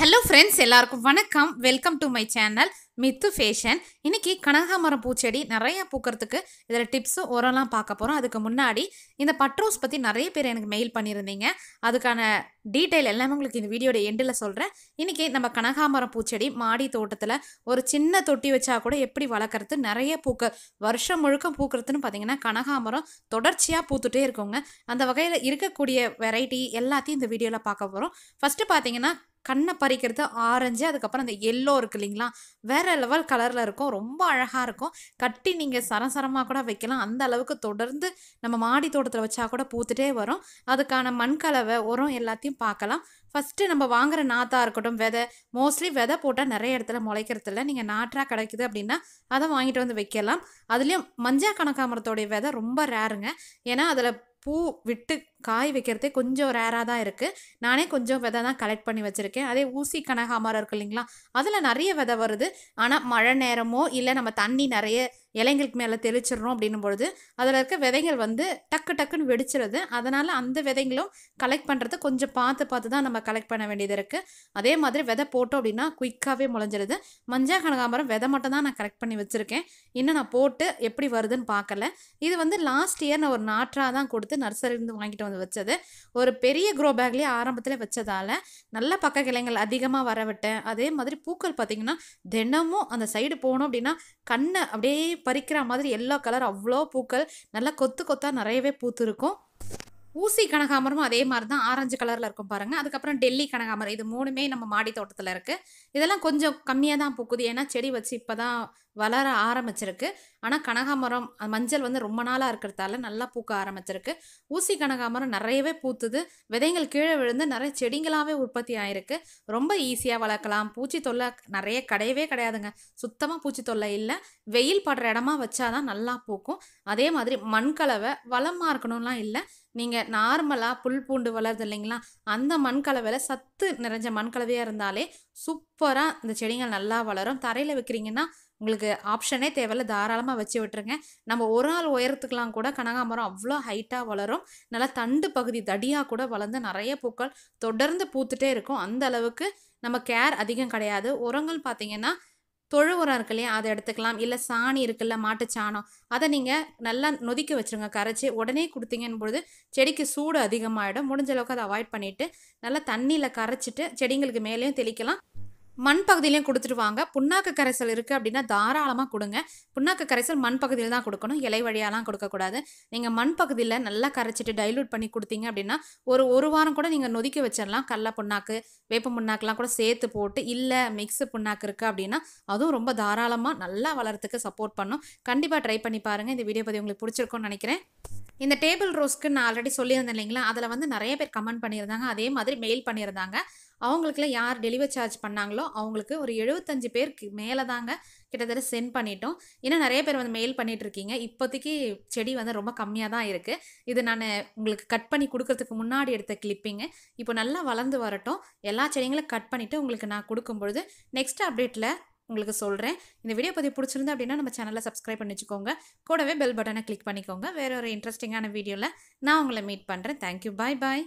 hello friends எல்லாருக்கும் வணக்கம் welcome to my channel Mithu fashion இன்றைக்கி கனகாமரம் பூச்செடி நிறையா பூக்கிறதுக்கு இதில் டிப்ஸும் உரம்லாம் பார்க்க போகிறோம் அதுக்கு முன்னாடி இந்த பட்ரோஸ் பற்றி நிறைய பேர் எனக்கு மெயில் பண்ணியிருந்தீங்க அதுக்கான டீட்டெயில் எல்லாமே உங்களுக்கு இந்த வீடியோட எண்டில் சொல்கிறேன் இன்றைக்கி நம்ம கனகாமரம் பூச்செடி மாடி தோட்டத்தில் ஒரு சின்ன தொட்டி வச்சா கூட எப்படி வளர்க்குறது நிறைய பூக்க வருஷம் முழுக்க பூக்கிறதுன்னு பார்த்தீங்கன்னா கனகாமரம் தொடர்ச்சியாக பூத்துட்டே இருக்குங்க அந்த வகையில் இருக்கக்கூடிய வெரைட்டி எல்லாத்தையும் இந்த வீடியோவில் பார்க்க போகிறோம் ஃபஸ்ட்டு பார்த்திங்கன்னா கண்ணை பறிக்கிறது ஆரஞ்சு அதுக்கப்புறம் அந்த எல்லோ இருக்கு இல்லைங்களா வேறு லெவல் கலரில் இருக்கும் ரொம்ப அழகாக இருக்கும் கட்டி நீங்கள் சரசரமாக கூட வைக்கலாம் அந்த அளவுக்கு தொடர்ந்து நம்ம மாடி தோட்டத்தில் வச்சா கூட பூத்துட்டே வரும் அதுக்கான மண் கலவை உரம் எல்லாத்தையும் பார்க்கலாம் ஃபஸ்ட்டு நம்ம வாங்குற நாத்தாக இருக்கட்டும் விதை மோஸ்ட்லி விதை போட்டால் நிறைய இடத்துல முளைக்கிறதில்ல நீங்கள் நாற்றாக கிடைக்குது அப்படின்னா அதை வாங்கிட்டு வந்து வைக்கலாம் அதுலேயும் மஞ்சள் கணக்காமரத்தோடைய விதை ரொம்ப ரேருங்க ஏன்னா அதில் பூ விட்டு காய் வைக்கிறதே கொஞ்சம் ரேராக தான் இருக்குது நானே கொஞ்சம் விதை தான் கலெக்ட் பண்ணி வச்சுருக்கேன் அதே ஊசி கனகாமரம் இருக்கு இல்லைங்களா அதில் நிறைய விதை வருது ஆனால் மழை நேரமோ இல்லை நம்ம தண்ணி நிறைய இலைங்களுக்கு மேலே தெளிச்சிடறோம் அப்படின்னும் பொழுது அதில் இருக்க விதைகள் வந்து டக்கு டக்குன்னு வெடிச்சிருது அதனால் அந்த விதைங்களும் கலெக்ட் பண்ணுறது கொஞ்சம் பார்த்து பார்த்து தான் நம்ம கலெக்ட் பண்ண வேண்டியது இருக்குது அதே மாதிரி விதை போட்டோம் அப்படின்னா குயிக்காகவே முளைஞ்சிருது மஞ்சள் கனகாம்பரம் விதை மட்டும் தான் நான் கலெக்ட் பண்ணி வச்சுருக்கேன் இன்னும் நான் போட்டு எப்படி வருதுன்னு பார்க்கல இது வந்து லாஸ்ட் இயர் நான் ஒரு நாற்றாக தான் கொடுத்து நர்சரிலேருந்து வாங்கிட்டு வந்து வச்சது ஒரு பெரிய க்ரோ பேக்லேயே ஆரம்பத்தில் வச்சதால் நல்ல பக்க கிளைகள் அதிகமாக வரவிட்டேன் அதே மாதிரி பூக்கள் பார்த்திங்கன்னா தினமும் அந்த சைடு போகணும் அப்படின்னா கண்ணை அப்படியே பறிக்கிற மாதிரி எல்லா கலர் அவ்வளோ பூக்கள் நல்லா கொத்து கொத்தாக நிறையவே பூத்துருக்கும் ஊசி கனகாமரமும் அதே மாதிரி தான் ஆரஞ்சு கலரில் இருக்கும் பாருங்கள் அதுக்கப்புறம் டெல்லி கனகாமரம் இது மூணுமே நம்ம மாடி தோட்டத்தில் இருக்குது இதெல்லாம் கொஞ்சம் கம்மியாக தான் பூக்குது ஏன்னா செடி வச்சு இப்போ தான் வளர ஆரம்பிச்சிருக்கு ஆனால் கனகாமரம் மஞ்சள் வந்து ரொம்ப நாளாக இருக்கிறதால நல்லா பூக்க ஆரம்பிச்சிருக்கு ஊசி கனகாமரம் நிறையவே பூத்துது விதைகள் கீழே விழுந்து நிறைய செடிங்களாகவே உற்பத்தி ஆயிருக்கு ரொம்ப ஈஸியாக வளர்க்கலாம் பூச்சி தொல்லை நிறைய கிடையவே கிடையாதுங்க சுத்தமாக பூச்சி தொல்லை இல்லை வெயில் படுற இடமா வச்சாதான் நல்லா பூக்கும் அதே மாதிரி மண் கலவை வளமாக இருக்கணும்லாம் இல்லை நீங்கள் நார்மலாக புல் பூண்டு வளருது இல்லைங்களா அந்த மண்கலவையில் சத்து நிறைஞ்ச மண்கலவையாக இருந்தாலே சூப்பராக இந்த செடிகள் நல்லா வளரும் தரையில் வைக்கிறீங்கன்னா உங்களுக்கு ஆப்ஷனே தேவையில்ல தாராளமாக வச்சு விட்டுருங்க நம்ம ஒரு நாள் உயரத்துக்கெலாம் கூட கனகாமரம் அவ்வளோ ஹைட்டாக வளரும் நல்லா தண்டு பகுதி தடியாக கூட வளர்ந்து நிறைய பூக்கள் தொடர்ந்து பூத்துட்டே இருக்கும் அந்த அளவுக்கு நம்ம கேர் அதிகம் கிடையாது உரங்கள் பார்த்தீங்கன்னா தொழு உரம் இருக்கு இல்லையா அதை எடுத்துக்கலாம் இல்லை சாணி இருக்குல்ல மாட்டு சாணம் அதை நீங்கள் நல்லா நொதிக்க வச்சுருங்க கரைச்சி உடனே கொடுத்தீங்கன்னு பொழுது செடிக்கு சூடு அதிகமாகிடும் முடிஞ்ச அளவுக்கு அதை அவாய்ட் பண்ணிவிட்டு நல்லா தண்ணியில் கரைச்சிட்டு செடிங்களுக்கு மேலேயும் தெளிக்கலாம் மண் பகுதியிலையும் கொடுத்துட்டு வாங்க புண்ணாக்கு கரைசல் இருக்குது அப்படின்னா தாராளமாக கொடுங்க புண்ணாக்கு கரைசல் மண் பகுதியில் தான் கொடுக்கணும் இலை வழியாலாம் கொடுக்கக்கூடாது நீங்கள் மண் பகுதியில் நல்லா கரைச்சிட்டு டைலூட் பண்ணி கொடுத்தீங்க அப்படின்னா ஒரு ஒரு வாரம் கூட நீங்கள் நொதிக்க வச்சிடலாம் கடல புண்ணாக்கு வேப்ப புண்ணாக்குலாம் கூட சேர்த்து போட்டு இல்லை மிக்ஸு புண்ணாக்கு இருக்குது அப்படின்னா அதுவும் ரொம்ப தாராளமாக நல்லா வளர்த்துக்கு சப்போர்ட் பண்ணும் கண்டிப்பாக ட்ரை பண்ணி பாருங்கள் இந்த வீடியோ பற்றி உங்களுக்கு பிடிச்சிருக்கோன்னு நினைக்கிறேன் இந்த டேபிள் ரோஸ்க்கு நான் ஆல்ரெடி சொல்லியிருந்தேன் இல்லைங்களா அதில் வந்து நிறைய பேர் கமெண்ட் பண்ணியிருந்தாங்க அதே மாதிரி மெயில் பண்ணியிருந்தாங்க அவங்களுக்குலாம் யார் டெலிவரி சார்ஜ் பண்ணாங்களோ அவங்களுக்கு ஒரு எழுபத்தஞ்சு பேருக்கு மேலே தாங்க கிட்டத்தட்ட சென்ட் பண்ணிட்டோம் ஏன்னா நிறைய பேர் வந்து மெயில் பண்ணிகிட்ருக்கீங்க இருக்கீங்க இப்போதைக்கு செடி வந்து ரொம்ப கம்மியாக தான் இருக்குது இது நான் உங்களுக்கு கட் பண்ணி கொடுக்கறதுக்கு முன்னாடி எடுத்த கிளிப்பிங்கு இப்போ நல்லா வளர்ந்து வரட்டும் எல்லா செடிங்களும் கட் பண்ணிவிட்டு உங்களுக்கு நான் கொடுக்கும்பொழுது நெக்ஸ்ட் அப்டேட்டில் உங்களுக்கு சொல்கிறேன் இந்த வீடியோ பற்றி பிடிச்சிருந்தா அப்படின்னா நம்ம சேனலை சப்ஸ்கிரைப் பண்ணி வச்சுக்கோங்க கூடவே பெல் பட்டனை கிளிக் பண்ணிக்கோங்க வேறு ஒரு இன்ட்ரெஸ்டிங்கான வீடியோவில் நான் உங்களை மீட் பண்ணுறேன் தேங்க்யூ பாய் பாய்